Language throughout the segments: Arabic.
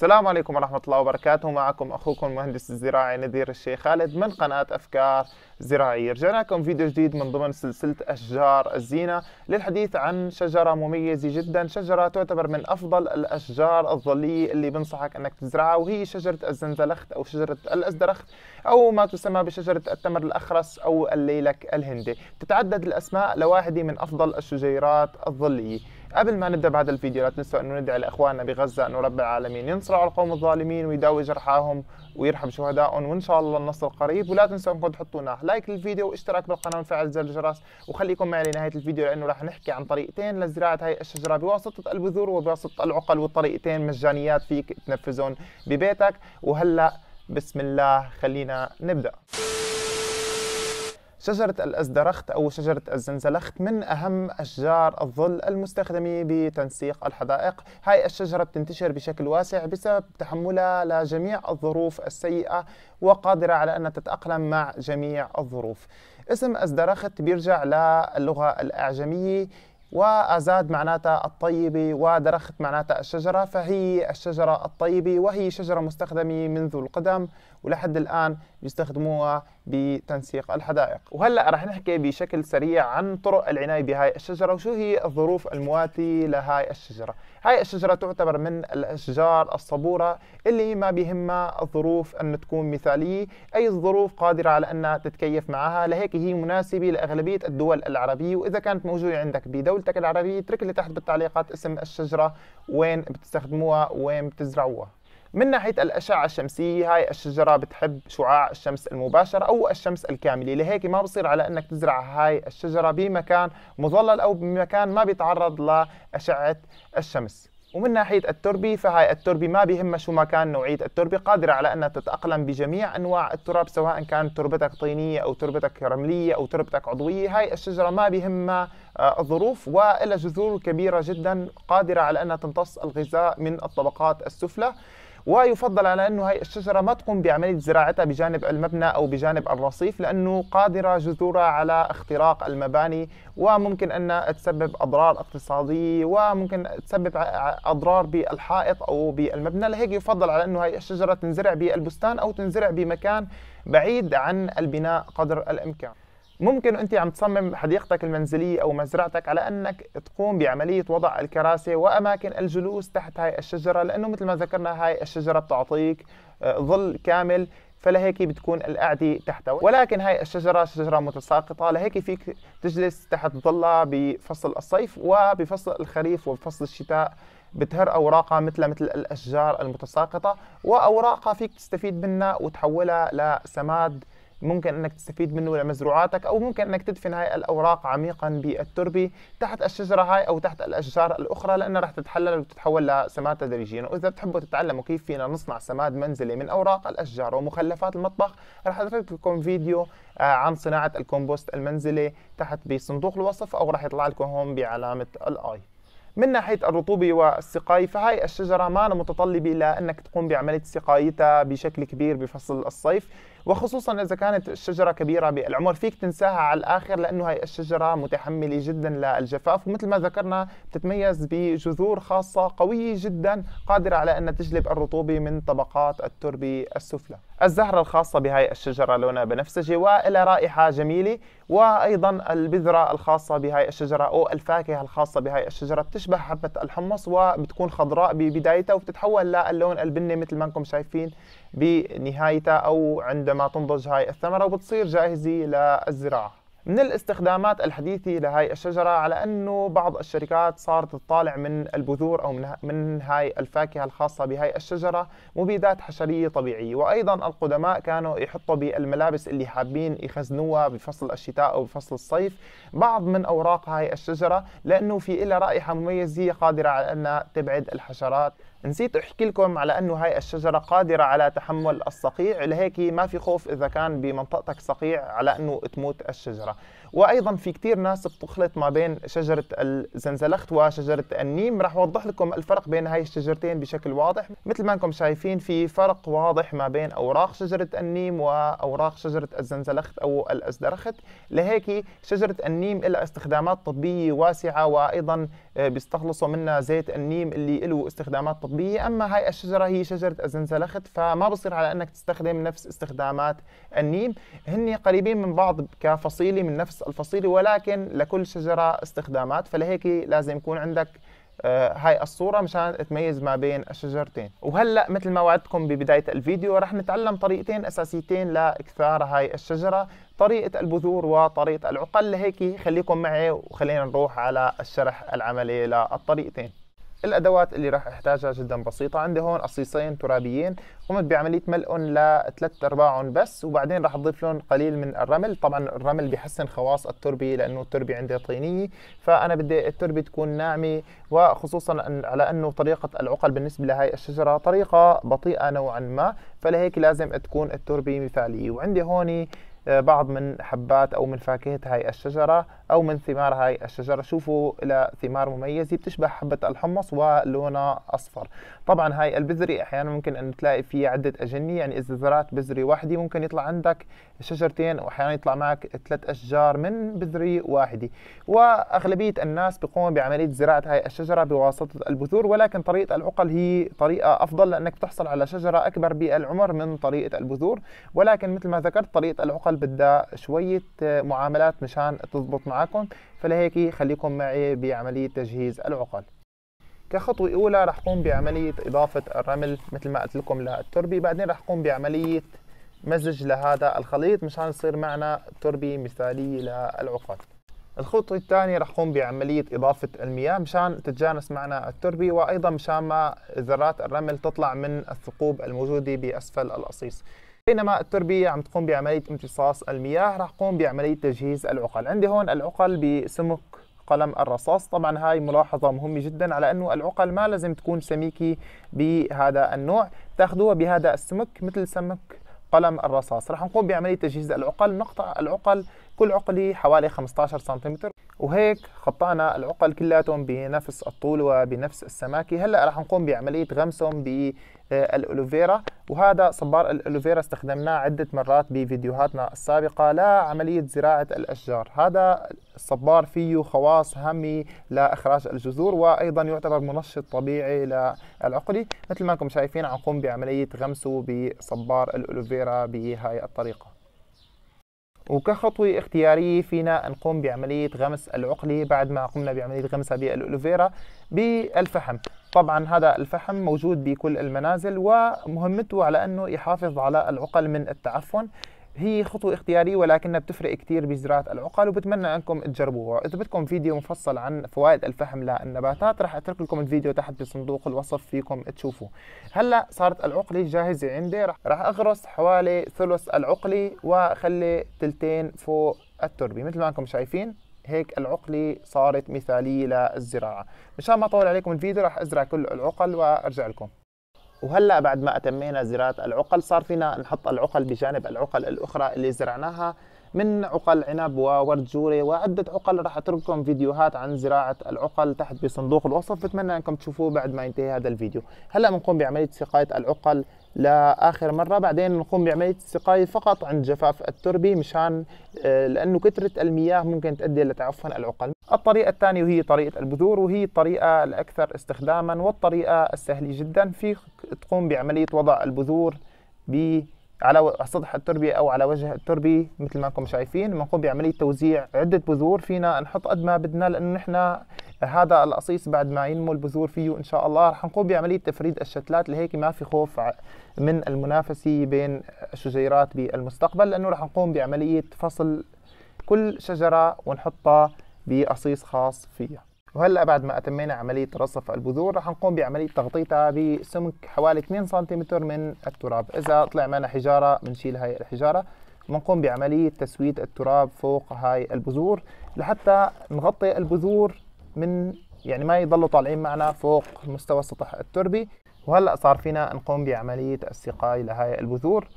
السلام عليكم ورحمة الله وبركاته معكم أخوكم المهندس الزراعي نذير الشيخ خالد من قناة أفكار زراعية رجعنا لكم فيديو جديد من ضمن سلسلة أشجار الزينة للحديث عن شجرة مميزة جدا شجرة تعتبر من أفضل الأشجار الظلية اللي بنصحك أنك تزرعها وهي شجرة الزنزلخت أو شجرة الأزدرخت أو ما تسمى بشجرة التمر الأخرس أو الليلك الهندي تتعدد الأسماء لواحدة من أفضل الشجيرات الظلية قبل ما نبدا بهذا الفيديو لا تنسوا انه ندعي لاخواننا بغزه انه رب العالمين ينصر على القوم الظالمين ويداوي جرحاهم ويرحم شهدائهم وان شاء الله النصر قريب ولا تنسوا انكم تحطوا لنا لايك للفيديو واشتراك بالقناه وفعل زر الجرس وخليكم معي لنهايه الفيديو لانه راح نحكي عن طريقتين لزراعه هاي الشجره بواسطه البذور وبواسطه العقل والطريقتين مجانيات فيك تنفذهم ببيتك وهلا بسم الله خلينا نبدا شجرة الأزدرخت أو شجرة الزنزلخت من أهم أشجار الظل المستخدمة بتنسيق الحدائق هاي الشجرة بتنتشر بشكل واسع بسبب تحملها لجميع الظروف السيئة وقادرة على أن تتأقلم مع جميع الظروف اسم أزدرخت بيرجع للغة الأعجمية وأزاد معناتها الطيبة ودرخت معناتها الشجرة فهي الشجرة الطيبة وهي شجرة مستخدمة منذ القدم ولحد الآن بيستخدموها بتنسيق الحدائق وهلأ رح نحكي بشكل سريع عن طرق العناية بهاي الشجرة وشو هي الظروف المواتية لهاي الشجرة هاي الشجرة تعتبر من الأشجار الصبورة اللي ما بيهمها الظروف أن تكون مثالية أي الظروف قادرة على أنها تتكيف معها لهيك هي مناسبة لأغلبية الدول العربية وإذا كانت موجودة عندك بدولتك العربية اترك لي تحت بالتعليقات اسم الشجرة وين بتستخدموها وين بتزرعوها من ناحيه الاشعه الشمسيه هاي الشجره بتحب شعاع الشمس المباشر او الشمس الكامله لهيك ما بصير على انك تزرع هاي الشجره بمكان مظلل او بمكان ما بيتعرض لاشعه الشمس ومن ناحية التربة فهاي التربة ما بيهمها شو ما كان نوعية التربة قادرة على أنها تتأقلم بجميع أنواع التراب سواء كانت تربتك طينية أو تربتك رملية أو تربتك عضوية هاي الشجرة ما بيهمها آه، الظروف ولها جذور كبيرة جدا قادرة على أنها تمتص الغذاء من الطبقات السفلى ويفضل على أنه هاي الشجرة ما تقوم بعملية زراعتها بجانب المبنى أو بجانب الرصيف لأنه قادرة جذورها على اختراق المباني وممكن أن تسبب أضرار اقتصادية وممكن تسبب أضرار بالحائط أو بالمبنى لهيك يفضل على أنه هاي الشجرة تنزرع بالبستان أو تنزرع بمكان بعيد عن البناء قدر الإمكان ممكن أنت عم تصمم حديقتك المنزلية أو مزرعتك على أنك تقوم بعملية وضع الكراسي وأماكن الجلوس تحت هاي الشجرة لأنه مثل ما ذكرنا هاي الشجرة بتعطيك آه، ظل كامل فلهيك بتكون القعده تحتها ولكن هاي الشجره شجره متساقطه لهيك فيك تجلس تحت ظلها بفصل الصيف وبفصل الخريف وبفصل الشتاء بتهر اوراقها مثل مثل الاشجار المتساقطه واوراقها فيك تستفيد منها وتحولها لسماد ممكن انك تستفيد منه لمزروعاتك او ممكن انك تدفن هاي الاوراق عميقا بالتربه تحت الشجره هاي او تحت الاشجار الاخرى لانها رح تتحلل وتتحول لسماد تدريجيا واذا بتحبوا تتعلموا كيف فينا نصنع سماد منزلي من اوراق الاشجار ومخلفات المطبخ رح اترك لكم فيديو آه، عن صناعه الكومبوست المنزلي تحت بصندوق الوصف او رح يطلع لكم هون بعلامه الاي من ناحية الرطوبة والسقايه فهاي الشجرة ما متطلبة لأنك تقوم بعملية سقايتها بشكل كبير بفصل الصيف وخصوصا اذا كانت الشجره كبيره بالعمر فيك تنساها على الاخر لانه هي الشجره متحمله جدا للجفاف ومثل ما ذكرنا بتتميز بجذور خاصه قويه جدا قادره على ان تجلب الرطوبه من طبقات التربه السفلى الزهرة الخاصة بهاي الشجرة لونها بنفسجي وإلى رائحة جميلة وأيضا البذرة الخاصة بهاي الشجرة أو الفاكهة الخاصة بهاي الشجرة بتشبه حبة الحمص وبتكون خضراء ببدايتها وبتتحول للون البني مثل ما انكم شايفين بنهايتها أو عندما تنضج هاي الثمرة وبتصير جاهزة للزراعة من الاستخدامات الحديثة لهاي الشجرة على أنه بعض الشركات صارت تطالع من البذور أو من هاي الفاكهة الخاصة بهاي الشجرة مبيدات حشرية طبيعية وأيضا القدماء كانوا يحطوا بالملابس اللي حابين يخزنوها بفصل الشتاء أو بفصل الصيف بعض من أوراق هاي الشجرة لأنه في إلها رائحة مميزة قادرة على أنها تبعد الحشرات نسيت احكي لكم على انه هاي الشجره قادره على تحمل الصقيع لهيك ما في خوف اذا كان بمنطقتك صقيع على انه تموت الشجره وايضا في كثير ناس بتخلط ما بين شجره الزنزلخت وشجره النيم راح اوضح لكم الفرق بين هاي الشجرتين بشكل واضح مثل ما انكم شايفين في فرق واضح ما بين اوراق شجره النيم واوراق شجره الزنزلخت او الازدرخت لهيك شجره النيم لها استخدامات طبيه واسعه وايضا بيستخلصوا منها زيت النيم اللي له استخدامات طبيه اما هاي الشجره هي شجره الزنزلخت فما بصير على انك تستخدم نفس استخدامات النيم هن قريبين من بعض كفصيله من نفس الفصيلي ولكن لكل شجره استخدامات فلهيك لازم يكون عندك آه، هاي الصورة مشان تميز ما بين الشجرتين وهلأ مثل ما وعدتكم ببداية الفيديو رح نتعلم طريقتين أساسيتين لإكثار هاي الشجرة طريقة البذور وطريقة العقل لهيك خليكم معي وخلينا نروح على الشرح العملي للطريقتين الادوات اللي راح احتاجها جدا بسيطه عندي هون قصيصين ترابيين قمت بعمليه ملئهم لثلاث ارباعهم بس وبعدين راح اضيف لهم قليل من الرمل طبعا الرمل بيحسن خواص التربه لانه التربه عندي طينيه فانا بدي التربه تكون ناعمه وخصوصا على انه طريقه العقل بالنسبه لهي الشجره طريقه بطيئه نوعا ما فلهيك لازم تكون التربه مثاليه وعندي هون آه، بعض من حبات او من فاكهه هاي الشجره او من ثمار هاي الشجره شوفوا لها ثمار مميزه بتشبه حبه الحمص ولونها اصفر طبعا هاي البذري احيانا ممكن ان تلاقي فيه عده اجني يعني اذا زرعت بذري واحده ممكن يطلع عندك شجرتين واحيانا يطلع معك ثلاث اشجار من بذري واحده واغلبيه الناس بيقوموا بعمليه زراعه هاي الشجره بواسطه البذور ولكن طريقه العقل هي طريقه افضل لانك بتحصل على شجره اكبر بالعمر من طريقه البذور ولكن مثل ما ذكرت طريقه العقل بدها شويه معاملات مشان تضبط معك معاكم فلهيك خليكم معي بعملية تجهيز العقل كخطوة أولى رح قوم بعملية إضافة الرمل مثل ما قلت لكم للتربة بعدين رح قوم بعملية مزج لهذا الخليط مشان يصير معنا تربة مثالية للعقد الخطوة الثانية رح قوم بعملية إضافة المياه مشان تتجانس معنا التربة وأيضا مشان ما ذرات الرمل تطلع من الثقوب الموجودة بأسفل الأصيص بينما التربيه عم تقوم بعمليه امتصاص المياه رح تقوم بعمليه تجهيز العقل عندي هون العقل بسمك قلم الرصاص طبعا هاي ملاحظة مهمة جدا على أنه العقل ما لازم تكون سميكة بهذا النوع تاخذوها بهذا السمك مثل سمك قلم الرصاص رح نقوم بعملية تجهيز العقل نقطع العقل كل عقلة حوالي 15 سنتيمتر وهيك خطأنا العقل كلاتهم بنفس الطول وبنفس السماكة هلا رح نقوم بعملية غمسهم بالألوفيرا آه، وهذا صبار الألوفيرا استخدمناه عدة مرات بفيديوهاتنا السابقة لعملية زراعة الأشجار هذا الصبار فيه خواص هامة لإخراج الجذور وأيضا يعتبر منشط طبيعي للعقلي مثل ما انكم شايفين عم نقوم بعملية غمسه بصبار الألوفيرا بهاي الطريقة وكخطوة اختيارية فينا نقوم بعملية غمس العقلة بعد ما قمنا بعملية غمسها بالألوفيرا بالفحم طبعا هذا الفحم موجود بكل المنازل ومهمته على أنه يحافظ على العقل من التعفن هي خطوة اختيارية ولكنها بتفرق كثير بزراعة العقل وبتمنى انكم تجربوها، اذا بدكم فيديو مفصل عن فوائد الفحم للنباتات رح اترك لكم الفيديو تحت بصندوق الوصف فيكم تشوفوه. هلا صارت العقلة جاهزة عندي رح اغرس حوالي ثلث العقلة وخلي تلتين فوق التربة مثل ما انكم شايفين هيك العقلة صارت مثالية للزراعة مشان ما اطول عليكم الفيديو رح ازرع كل العقل وارجع لكم وهلا بعد ما اتمينا زراعه العقل صار فينا نحط العقل بجانب العقل الاخرى اللي زرعناها من عقل عنب وورد جوري وعده عقل راح اترك لكم فيديوهات عن زراعه العقل تحت بصندوق الوصف بتمنى انكم تشوفوه بعد ما ينتهي هذا الفيديو هلا بنقوم بعمليه سقايه العقل لاخر مره بعدين نقوم بعمليه السقايه فقط عند جفاف التربه مشان آه، لانه كثره المياه ممكن تؤدي لتعفن العقل الطريقه الثانيه وهي طريقه البذور وهي الطريقه الاكثر استخداما والطريقه السهله جدا في تقوم بعمليه وضع البذور ب على سطح التربة او على وجه التربة مثل ما انكم شايفين بنقوم بعمليه توزيع عده بذور فينا نحط قد ما بدنا لانه نحن هذا القصيص بعد ما ينمو البذور فيه ان شاء الله رح نقوم بعمليه تفريد الشتلات لهيك ما في خوف من المنافسه بين الشجيرات بالمستقبل لانه رح نقوم بعمليه فصل كل شجره ونحطها بقصيص خاص فيها وهلا بعد ما اتمينا عمليه رصف البذور رح نقوم بعمليه تغطيتها بسمك حوالي 2 سم من التراب اذا طلع معنا حجاره بنشيل هاي الحجاره بنقوم بعمليه تسويد التراب فوق هاي البذور لحتى نغطي البذور من يعني ما يضلوا طالعين معنا فوق مستوى سطح التربه وهلا صار فينا نقوم بعمليه السقايه لهاي البذور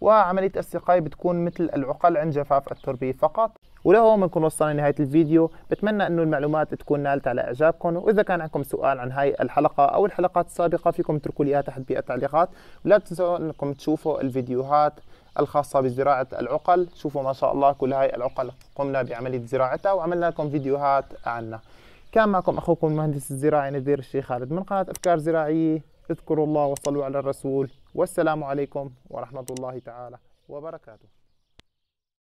وعمليه السقايه بتكون مثل العقل عند جفاف التربه فقط ولهو بنكون وصلنا لنهاية الفيديو بتمنى انه المعلومات تكون نالت على اعجابكم واذا كان عندكم سؤال عن هاي الحلقة او الحلقات السابقة فيكم تركوا لي اياها تحت بيئة التعليقات ولا تنسوا انكم تشوفوا الفيديوهات الخاصة بزراعة العقل شوفوا ما شاء الله كل هاي العقل قمنا بعملية زراعتها وعملنا لكم فيديوهات عنها كان معكم اخوكم المهندس الزراعي نذير الشيخ خالد من قناة افكار زراعية اذكروا الله وصلوا على الرسول والسلام عليكم ورحمة الله تعالى وبركاته